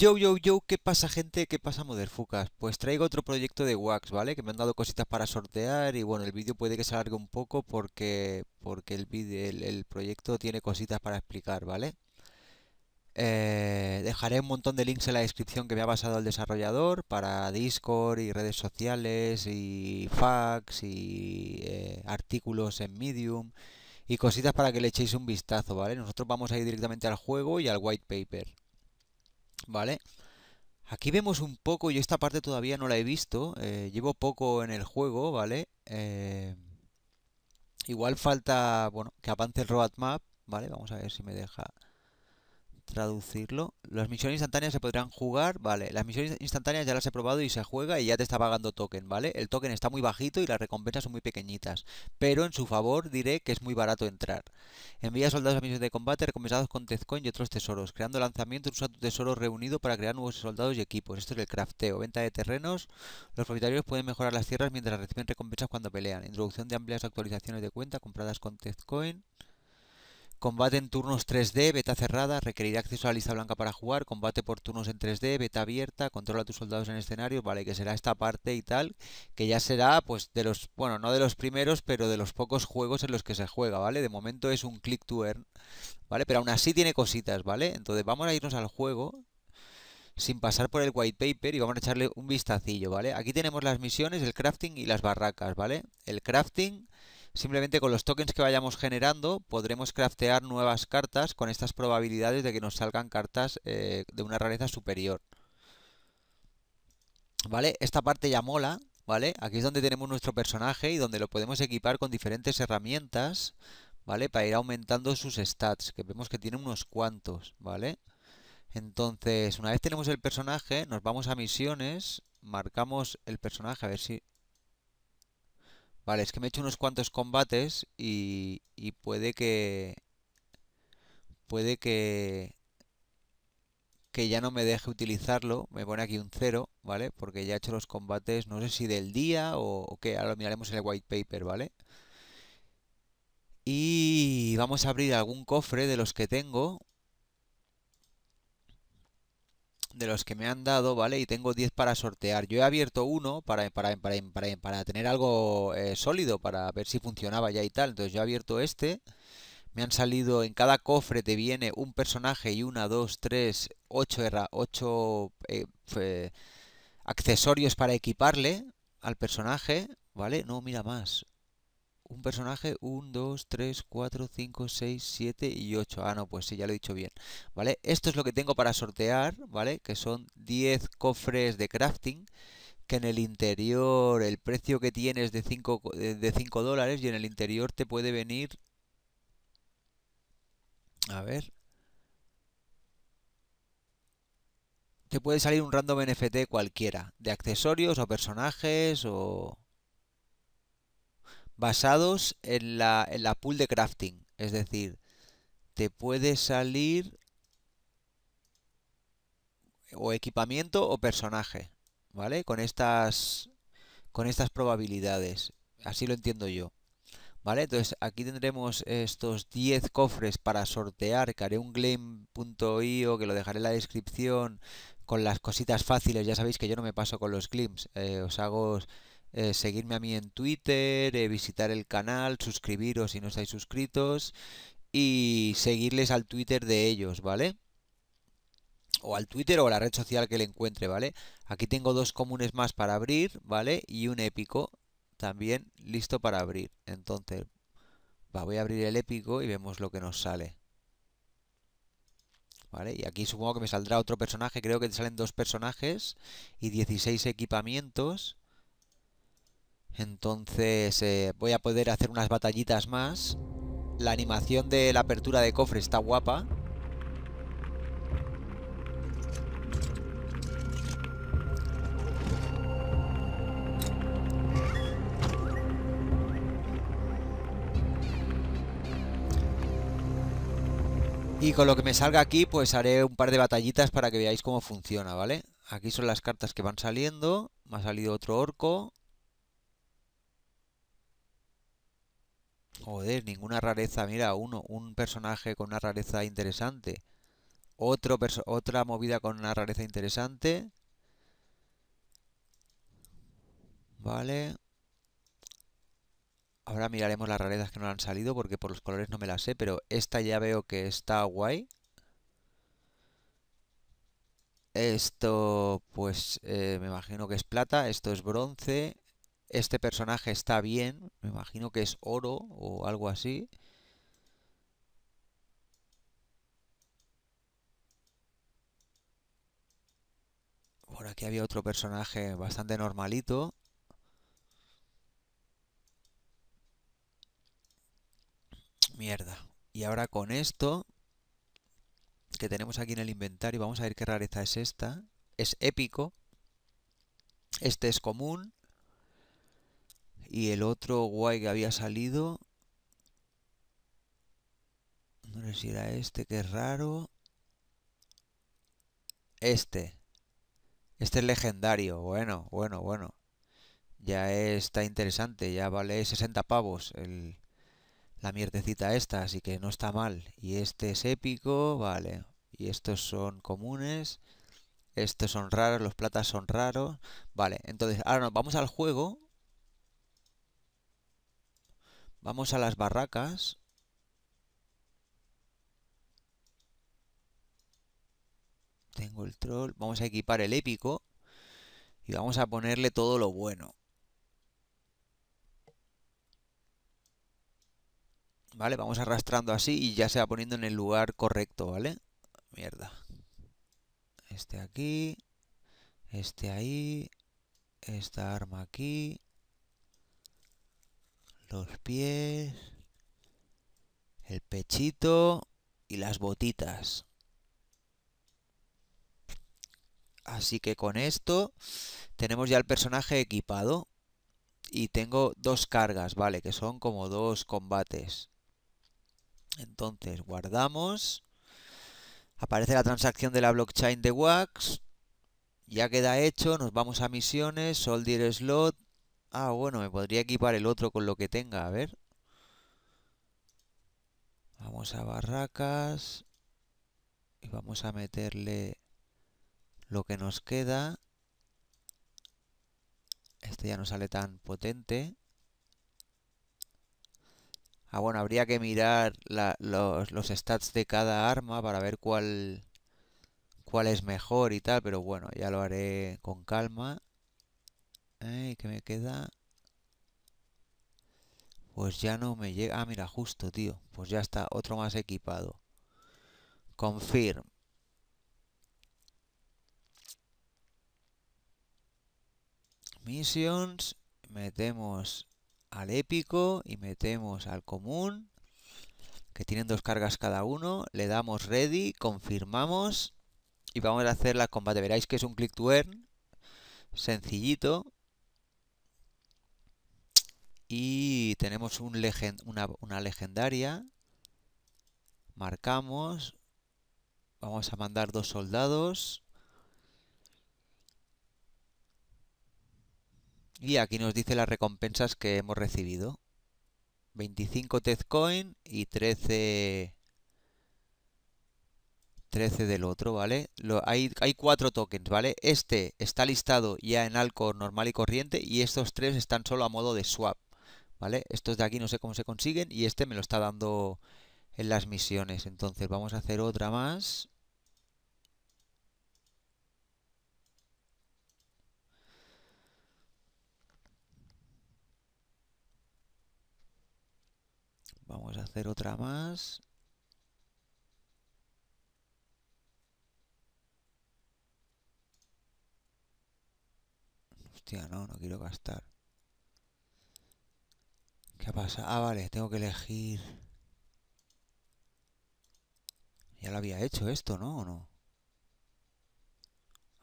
Yo, yo, yo, ¿qué pasa gente? ¿Qué pasa Moderfucas? Pues traigo otro proyecto de Wax, ¿vale? Que me han dado cositas para sortear y bueno, el vídeo puede que se alargue un poco porque, porque el, el, proyecto tiene cositas para explicar, ¿vale? Eh, dejaré un montón de links en la descripción que me ha basado el desarrollador para Discord y redes sociales y fax y eh, artículos en Medium y cositas para que le echéis un vistazo, ¿vale? Nosotros vamos a ir directamente al juego y al white paper. ¿vale? Aquí vemos un poco, yo esta parte todavía no la he visto, eh, llevo poco en el juego, ¿vale? Eh, igual falta, bueno, que avance el roadmap, ¿vale? Vamos a ver si me deja traducirlo. Las misiones instantáneas se podrán jugar, vale. Las misiones instantáneas ya las he probado y se juega y ya te está pagando token, ¿vale? El token está muy bajito y las recompensas son muy pequeñitas, pero en su favor diré que es muy barato entrar. Envía soldados a misiones de combate recompensados con Tezcoin y otros tesoros, creando lanzamientos, usa tu tesoro reunido para crear nuevos soldados y equipos. Esto es el crafteo, venta de terrenos. Los propietarios pueden mejorar las tierras mientras reciben recompensas cuando pelean. Introducción de amplias actualizaciones de cuenta compradas con Tezcoin. Combate en turnos 3D, beta cerrada, requerirá acceso a la lista blanca para jugar, combate por turnos en 3D, beta abierta, controla tus soldados en escenario, vale, que será esta parte y tal, que ya será pues de los, bueno, no de los primeros, pero de los pocos juegos en los que se juega, ¿vale? De momento es un click to earn, ¿vale? Pero aún así tiene cositas, ¿vale? Entonces vamos a irnos al juego sin pasar por el white paper y vamos a echarle un vistacillo, ¿vale? Aquí tenemos las misiones, el crafting y las barracas, ¿vale? El crafting Simplemente con los tokens que vayamos generando podremos craftear nuevas cartas con estas probabilidades de que nos salgan cartas eh, de una rareza superior. ¿Vale? Esta parte ya mola, ¿vale? Aquí es donde tenemos nuestro personaje y donde lo podemos equipar con diferentes herramientas, ¿vale? Para ir aumentando sus stats, que vemos que tiene unos cuantos, ¿vale? Entonces, una vez tenemos el personaje, nos vamos a misiones, marcamos el personaje, a ver si Vale, es que me he hecho unos cuantos combates y, puede que... Puede que... Que ya no me deje utilizarlo. Me pone aquí un cero ¿vale? Porque ya he hecho los combates, no sé si del día o, qué. Ahora lo miraremos en el white paper, ¿vale? Y vamos a abrir algún cofre de los que tengo de los que me han dado, ¿vale? Y tengo 10 para sortear. Yo he abierto uno para, para, tener algo eh, sólido, para ver si funcionaba ya y tal. Entonces yo he abierto este. Me han salido, en cada cofre te viene un personaje y una, dos, tres, ocho, ocho eh, accesorios para equiparle al personaje, ¿vale? No, mira más un personaje, 1, 2, 3, 4, 5, 6, 7 y 8. Ah, no, pues sí, ya lo he dicho bien, ¿vale? Esto es lo que tengo para sortear, ¿vale? Que son 10 cofres de crafting, que en el interior el precio que tienes de 5, eh, de 5 dólares y en el interior te puede venir... A ver... Te puede salir un random NFT cualquiera, de accesorios o personajes o basados en la, en la pool de crafting. Es decir, te puede salir o equipamiento o personaje, ¿vale? Con estas, con estas probabilidades. Así lo entiendo yo. ¿Vale? Entonces aquí tendremos estos 10 cofres para sortear, que haré un glim.io, que lo dejaré en la descripción, con las cositas fáciles. Ya sabéis que yo no me paso con los glims, eh, os hago eh, seguirme a mí en Twitter, eh, visitar el canal, suscribiros si no estáis suscritos y seguirles al Twitter de ellos, ¿vale? O al Twitter o a la red social que le encuentre, ¿vale? Aquí tengo dos comunes más para abrir, ¿vale? Y un épico también listo para abrir. Entonces, voy a abrir el épico y vemos lo que nos sale. ¿Vale? Y aquí supongo que me saldrá otro personaje, creo que te salen dos personajes y 16 equipamientos. Entonces eh, voy a poder hacer unas batallitas más. La animación de la apertura de cofre está guapa. Y con lo que me salga aquí, pues haré un par de batallitas para que veáis cómo funciona, ¿vale? Aquí son las cartas que van saliendo. Me ha salido otro orco. Joder, ninguna rareza. Mira, uno, un personaje con una rareza interesante. Otro otra movida con una rareza interesante. Vale. Ahora miraremos las rarezas que no han salido porque por los colores no me las sé, pero esta ya veo que está guay. Esto, pues eh, me imagino que es plata, esto es bronce, este personaje está bien, me imagino que es oro o algo así. Por aquí había otro personaje bastante normalito. Mierda. Y ahora con esto que tenemos aquí en el inventario, vamos a ver qué rareza es esta. Es épico. Este es común. Y el otro guay que había salido... No sé si era este, que es raro. Este. Este es legendario. Bueno, bueno, bueno. Ya está interesante. Ya vale 60 pavos el, la mierdecita esta. Así que no está mal. Y este es épico. Vale. Y estos son comunes. Estos son raros. Los platas son raros. Vale. Entonces, ahora nos vamos al juego Vamos a las barracas. Tengo el troll. Vamos a equipar el épico. Y vamos a ponerle todo lo bueno. ¿Vale? Vamos arrastrando así y ya se va poniendo en el lugar correcto, ¿vale? Mierda. Este aquí. Este ahí. Esta arma aquí los pies, el pechito y las botitas. Así que con esto tenemos ya el personaje equipado y tengo dos cargas, ¿vale? Que son como dos combates. Entonces guardamos. Aparece la transacción de la blockchain de Wax. Ya queda hecho, nos vamos a misiones, Soldier Slot, Ah, bueno, me podría equipar el otro con lo que tenga, a ver. Vamos a barracas. Y vamos a meterle lo que nos queda. Este ya no sale tan potente. Ah, bueno, habría que mirar los, los, stats de cada arma para ver cuál, cuál es mejor y tal, pero bueno, ya lo haré con calma que me queda pues ya no me llega ah mira justo tío pues ya está otro más equipado confirm missions metemos al épico y metemos al común que tienen dos cargas cada uno le damos ready confirmamos y vamos a hacer la combate veréis que es un click to earn sencillito y tenemos una, legendaria. Marcamos. Vamos a mandar dos soldados. Y aquí nos dice las recompensas que hemos recibido. 25 Tezcoin y 13... 13 del otro, ¿vale? hay, hay cuatro tokens, ¿vale? Este está listado ya en Alcor normal y corriente y estos tres están solo a modo de swap. ¿vale? Estos de aquí no sé cómo se consiguen y este me lo está dando en las misiones. Entonces vamos a hacer otra más. Vamos a hacer otra más. Hostia, no, no quiero gastar. ¿Qué pasa? Ah, vale, tengo que elegir... Ya lo había hecho esto, ¿no? ¿O no?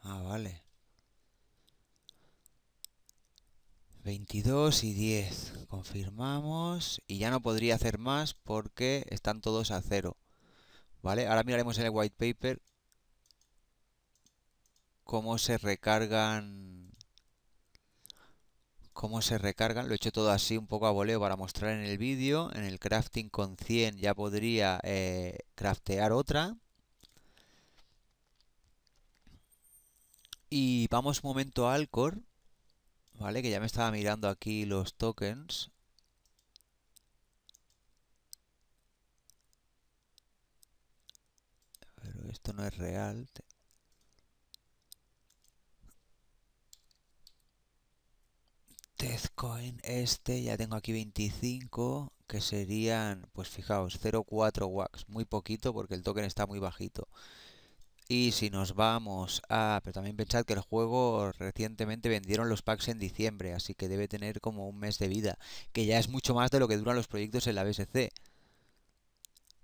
Ah, vale. 22 y 10. Confirmamos. Y ya no podría hacer más porque están todos a cero. ¿Vale? Ahora miraremos en el white paper cómo se recargan cómo se recargan. Lo he hecho todo así un poco a voleo para mostrar en el vídeo. En el crafting con 100 ya podría eh, craftear otra. Y vamos un momento a Alcor, ¿vale? Que ya me estaba mirando aquí los tokens. Pero esto no es real. Tezcoin, este, ya tengo aquí 25, que serían, pues fijaos, 0,4 wax, muy poquito porque el token está muy bajito. Y si nos vamos a... Pero también pensad que el juego recientemente vendieron los packs en diciembre, así que debe tener como un mes de vida, que ya es mucho más de lo que duran los proyectos en la BSC.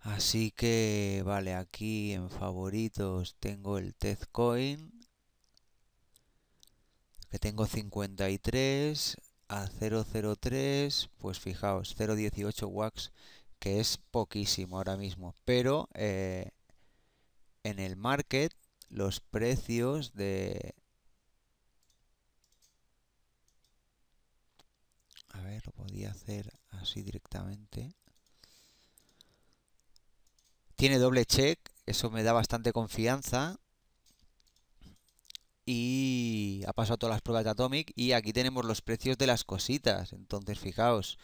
Así que, vale, aquí en favoritos tengo el Tezcoin, que tengo 53, a 003, pues fijaos, 018 wax, que es poquísimo ahora mismo, pero eh, en el market los precios de... A ver, lo podía hacer así directamente. Tiene doble check, eso me da bastante confianza y ha pasado todas las pruebas de Atomic y aquí tenemos los precios de las cositas. Entonces, fijaos,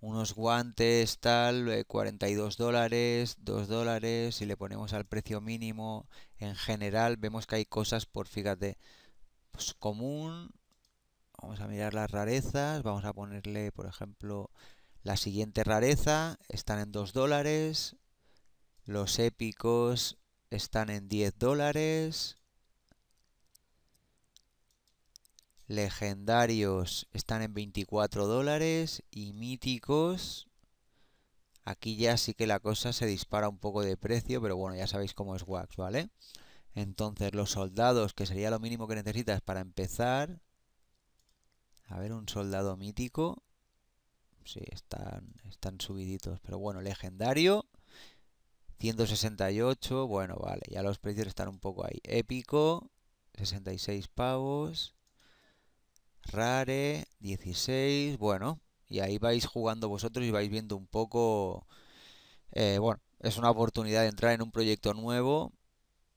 unos guantes tal, 42 eh, dólares, 2 dólares, si le ponemos al precio mínimo en general, vemos que hay cosas por, fíjate, pues común. Vamos a mirar las rarezas, vamos a ponerle, por ejemplo, la siguiente rareza, están en 2 dólares, los épicos están en 10 dólares Legendarios están en 24 dólares y míticos. Aquí ya sí que la cosa se dispara un poco de precio, pero bueno, ya sabéis cómo es Wax, ¿vale? Entonces los soldados, que sería lo mínimo que necesitas para empezar. A ver, un soldado mítico. Sí, están, están subiditos, pero bueno, legendario. 168, bueno, vale, ya los precios están un poco ahí. Épico, 66 pavos. Rare, 16, bueno, y ahí vais jugando vosotros y vais viendo un poco, eh, bueno, es una oportunidad de entrar en un proyecto nuevo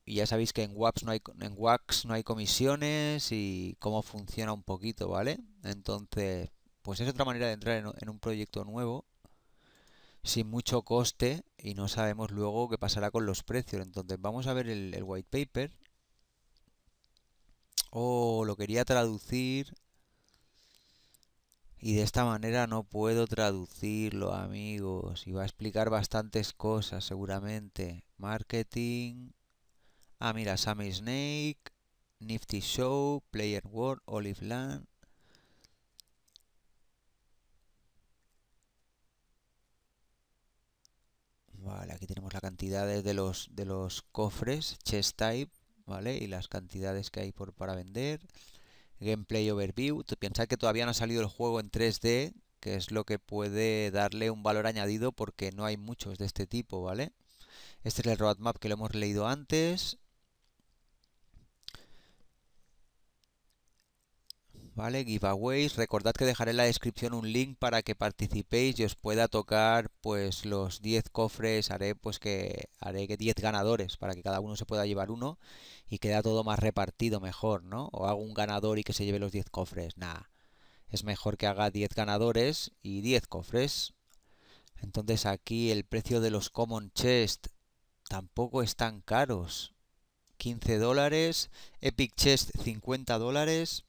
y ya sabéis que en WAPS no hay, en WAX no hay comisiones y cómo funciona un poquito, ¿vale? Entonces, pues es otra manera de entrar en, un proyecto nuevo sin mucho coste y no sabemos luego qué pasará con los precios. Entonces vamos a ver el, white paper. o lo quería traducir y de esta manera no puedo traducirlo, amigos. Y va a explicar bastantes cosas, seguramente. Marketing. Ah, mira, Sammy Snake, Nifty Show, Player World, Olive Land. Vale, aquí tenemos la cantidad de los, de los cofres, chest type, ¿vale? Y las cantidades que hay por, para vender gameplay overview. piensa que todavía no ha salido el juego en 3D, que es lo que puede darle un valor añadido porque no hay muchos de este tipo, ¿vale? Este es el roadmap que lo hemos leído antes. Vale, giveaways. Recordad que dejaré en la descripción un link para que participéis y os pueda tocar pues los 10 cofres. Haré pues que haré que 10 ganadores para que cada uno se pueda llevar uno y queda todo más repartido mejor, ¿no? O hago un ganador y que se lleve los 10 cofres. Nada. Es mejor que haga 10 ganadores y 10 cofres. Entonces aquí el precio de los common chest tampoco es tan caros. 15 dólares, Epic Chest 50 dólares,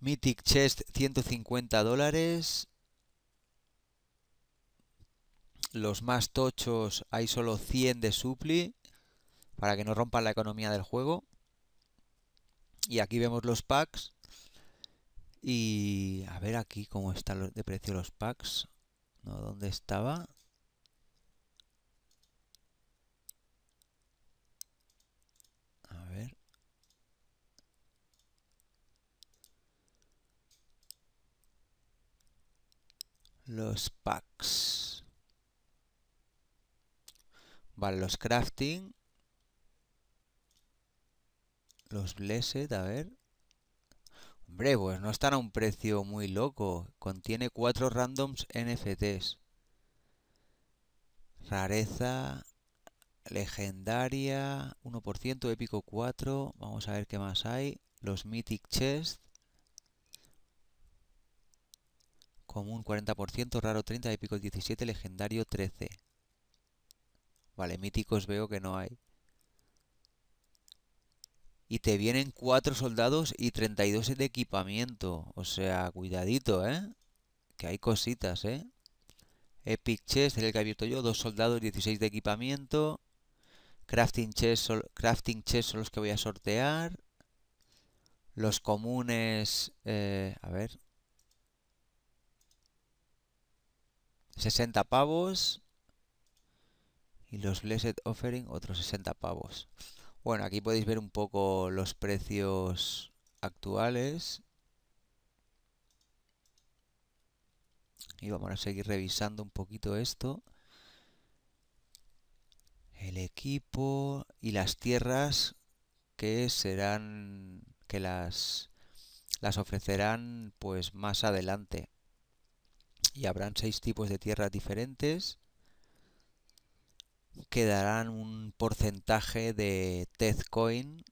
Mythic Chest 150 dólares. Los más tochos hay solo 100 de supli para que no rompan la economía del juego. Y aquí vemos los packs. Y a ver aquí cómo están de precio los packs. No, ¿dónde estaba? los packs. Vale, los crafting. Los blessed, a ver. Hombre, pues no están a un precio muy loco. Contiene cuatro randoms NFTs. Rareza, legendaria, 1%, épico 4. Vamos a ver qué más hay. Los mythic chests. común 40%, raro 30 épico, 17, legendario 13. Vale, míticos veo que no hay. Y te vienen 4 soldados y 32 de equipamiento. O sea, cuidadito, ¿eh? Que hay cositas, ¿eh? Epic Chest, el que he abierto yo, 2 soldados, 16 de equipamiento. Crafting Chest, crafting chest son los que voy a sortear. Los comunes... Eh, a ver, 60 pavos. Y los Blessed Offering, otros 60 pavos. Bueno, aquí podéis ver un poco los precios actuales. Y vamos a seguir revisando un poquito esto. El equipo y las tierras que serán, que las, las ofrecerán pues más adelante y habrán seis tipos de tierras diferentes que darán un porcentaje de Tezcoin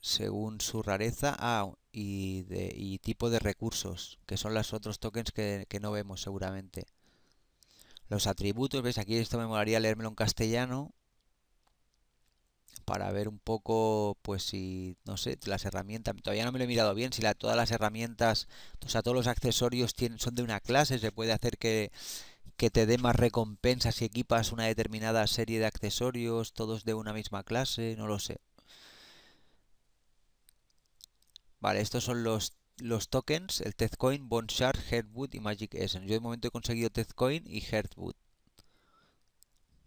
según su rareza ah, y, tipo de recursos, que son los otros tokens que, no vemos seguramente. Los atributos, ¿ves? Aquí esto me molaría leérmelo en castellano, para ver un poco, pues si, no sé, las herramientas, todavía no me lo he mirado bien, si todas las herramientas, o sea, todos los accesorios son de una clase, se puede hacer que, te dé más recompensas si equipas una determinada serie de accesorios, todos de una misma clase, no lo sé. Vale, estos son los, los tokens, el Tezcoin, Bonshark, Heartwood y Magic Essence. Yo de momento he conseguido Tezcoin y Heartwood.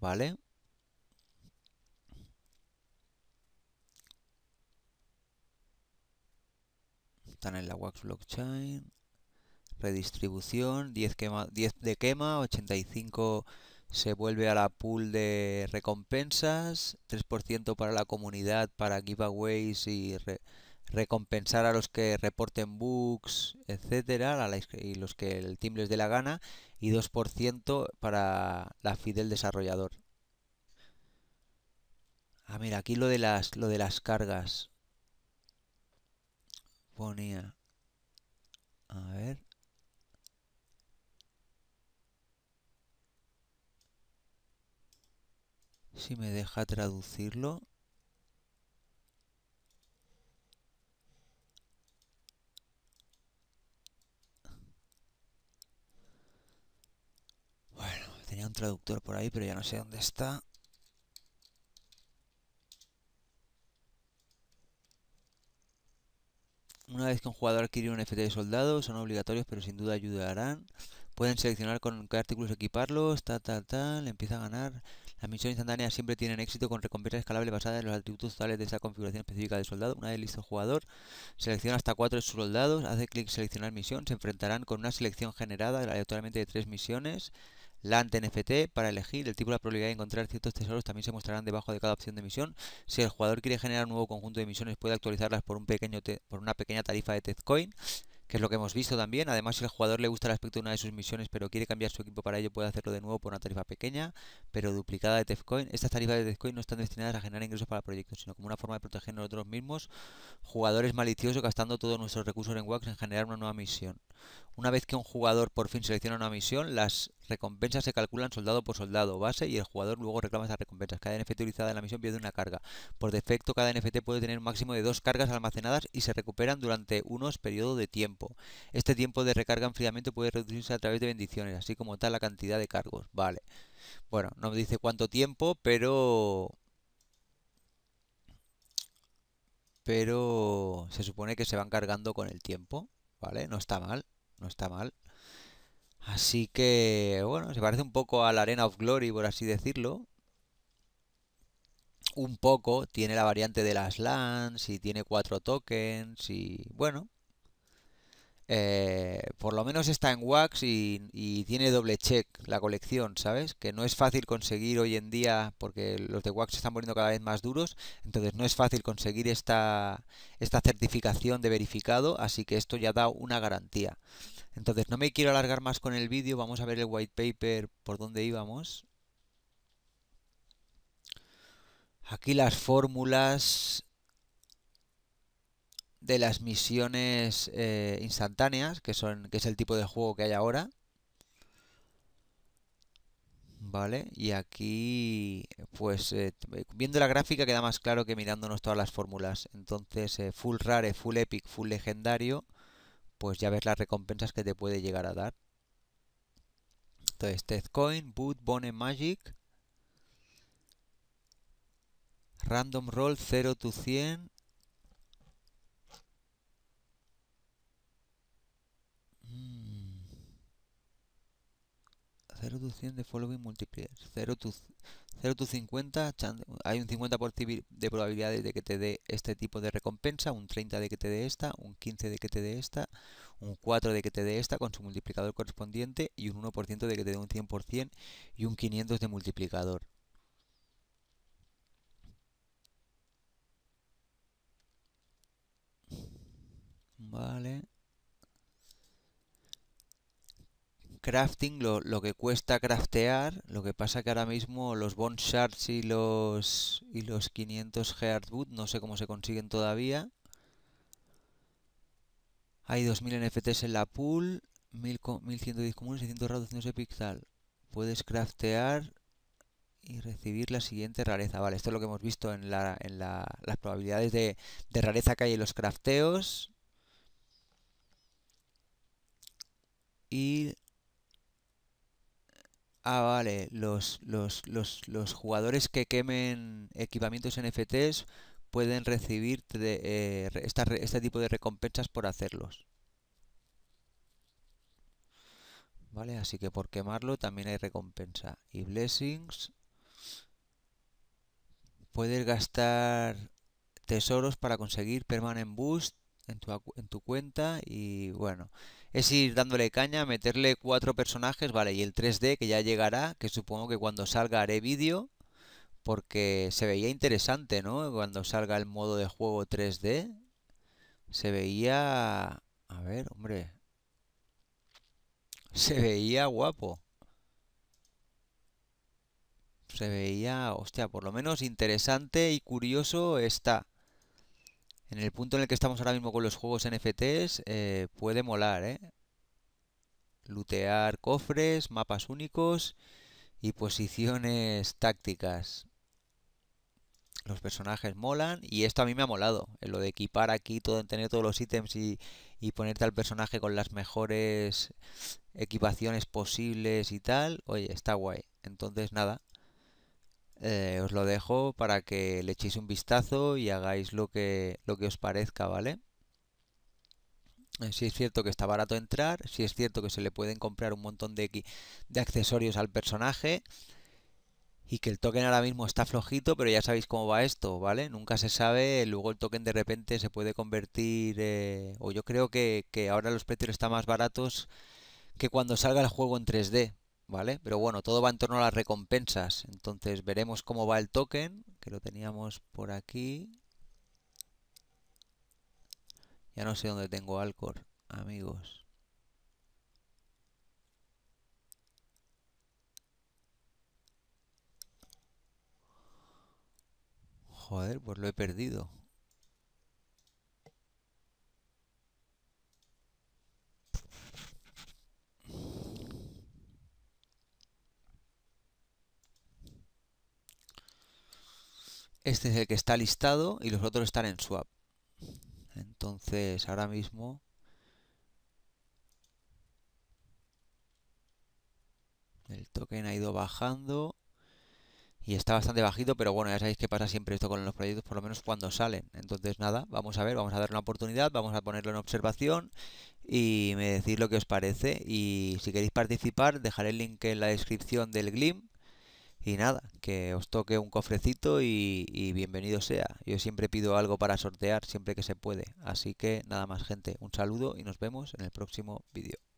Vale. están en la Wax Blockchain. Redistribución, 10, quema, 10 de quema, 85 se vuelve a la pool de recompensas, 3% para la comunidad, para giveaways y recompensar a los que reporten bugs, etcétera, y los que el team les dé la gana, y 2% para la Fidel desarrollador. Ah, mira, aquí lo de las, lo de las cargas ponía, a ver, si me deja traducirlo. Bueno, tenía un traductor por ahí, pero ya no sé dónde está. Una vez que un jugador adquiere un FT de soldado, son obligatorios pero sin duda ayudarán. Pueden seleccionar con qué artículos equiparlos, tal, tal, tal, empieza a ganar. Las misiones instantáneas siempre tienen éxito con recompensa escalable basada en los atributos totales de esa configuración específica del soldado. Una vez listo el jugador, selecciona hasta cuatro de sus soldados, hace clic seleccionar misión, se enfrentarán con una selección generada aleatoriamente de tres misiones. La ANT-NFT para elegir el tipo de la probabilidad de encontrar ciertos tesoros también se mostrarán debajo de cada opción de misión. Si el jugador quiere generar un nuevo conjunto de misiones puede actualizarlas por, un pequeño por una pequeña tarifa de Tezcoin que es lo que hemos visto también. Además, si el jugador le gusta el aspecto de una de sus misiones, pero quiere cambiar su equipo para ello, puede hacerlo de nuevo por una tarifa pequeña, pero duplicada de Tezcoin. Estas tarifas de Tezcoin no están destinadas a generar ingresos para proyectos, sino como una forma de proteger nosotros mismos, jugadores maliciosos, gastando todos nuestros recursos en Wax en generar una nueva misión. Una vez que un jugador por fin selecciona una misión, las recompensas se calculan soldado por soldado, base, y el jugador luego reclama esas recompensas. Cada NFT utilizada en la misión pierde una carga. Por defecto, cada NFT puede tener un máximo de dos cargas almacenadas y se recuperan durante unos periodos de tiempo. Este tiempo de recarga enfriamiento puede reducirse a través de bendiciones, así como tal la cantidad de cargos. Vale. Bueno, no me dice cuánto tiempo, pero... Pero se supone que se van cargando con el tiempo, ¿vale? No está mal, no está mal. Así que, bueno, se parece un poco a la Arena of Glory, por así decirlo. Un poco, tiene la variante de las lands y tiene cuatro tokens y, bueno. Eh, por lo menos está en Wax y, y, tiene doble check la colección, ¿sabes? Que no es fácil conseguir hoy en día, porque los de Wax se están poniendo cada vez más duros, entonces no es fácil conseguir esta, esta certificación de verificado, así que esto ya da una garantía. Entonces, no me quiero alargar más con el vídeo, vamos a ver el white paper por dónde íbamos. Aquí las fórmulas de las misiones eh, instantáneas, que, son, que es el tipo de juego que hay ahora. Vale, y aquí, pues eh, viendo la gráfica queda más claro que mirándonos todas las fórmulas. Entonces, eh, full rare, full epic, full legendario pues ya ves las recompensas que te puede llegar a dar. Entonces, Tezcoin, Boot, Bone Magic, Random Roll 0 to 100. 0 to 100 de following multiplier. 0 to 50, hay un 50% de probabilidades de que te dé este tipo de recompensa, un 30 de que te dé esta, un 15 de que te dé esta, un 4 de que te dé esta con su multiplicador correspondiente y un 1% de que te dé un 100% y un 500 de multiplicador. Vale. crafting, lo, lo, que cuesta craftear, lo que pasa que ahora mismo los bond shards y los, y los 500 hardwood no sé cómo se consiguen todavía. Hay 2000 NFTs en la pool, 1110 comunes, 600 raros, 200 de pixel. Puedes craftear y recibir la siguiente rareza. Vale, esto es lo que hemos visto en, la, las probabilidades de, de rareza que hay en los crafteos. Y Ah, vale, los, los, jugadores que quemen equipamientos NFTs pueden recibir eh, este tipo de recompensas por hacerlos. Vale, así que por quemarlo también hay recompensa. Y blessings. Puedes gastar tesoros para conseguir permanent boost en tu, en tu cuenta y bueno es ir dándole caña, meterle cuatro personajes, vale, y el 3D que ya llegará, que supongo que cuando salga haré vídeo, porque se veía interesante, ¿no? Cuando salga el modo de juego 3D, se veía... A ver, hombre. Se veía guapo. Se veía, hostia, por lo menos interesante y curioso está. En el punto en el que estamos ahora mismo con los juegos NFTs, eh, puede molar, ¿eh? Lutear cofres, mapas únicos y posiciones tácticas. Los personajes molan y esto a mí me ha molado. Eh, lo de equipar aquí, todo, tener todos los ítems y, y ponerte al personaje con las mejores equipaciones posibles y tal. Oye, está guay. Entonces, nada, eh, os lo dejo para que le echéis un vistazo y hagáis lo que, lo que os parezca, ¿vale? Eh, si es cierto que está barato entrar, si es cierto que se le pueden comprar un montón de, de accesorios al personaje y que el token ahora mismo está flojito, pero ya sabéis cómo va esto, ¿vale? Nunca se sabe, luego el token de repente se puede convertir, eh, o yo creo que, que ahora los precios están más baratos que cuando salga el juego en 3D, ¿vale? Pero bueno, todo va en torno a las recompensas. Entonces veremos cómo va el token, que lo teníamos por aquí. Ya no sé dónde tengo Alcor, amigos. Joder, pues lo he perdido. Este es el que está listado y los otros están en swap. Entonces, ahora mismo... El token ha ido bajando y está bastante bajito, pero bueno, ya sabéis que pasa siempre esto con los proyectos, por lo menos cuando salen. Entonces, nada, vamos a ver, vamos a dar una oportunidad, vamos a ponerlo en observación y me decís lo que os parece. Y si queréis participar, dejaré el link en la descripción del glimp. Y nada, que os toque un cofrecito y, bienvenido sea. Yo siempre pido algo para sortear siempre que se puede. Así que nada más gente, un saludo y nos vemos en el próximo vídeo.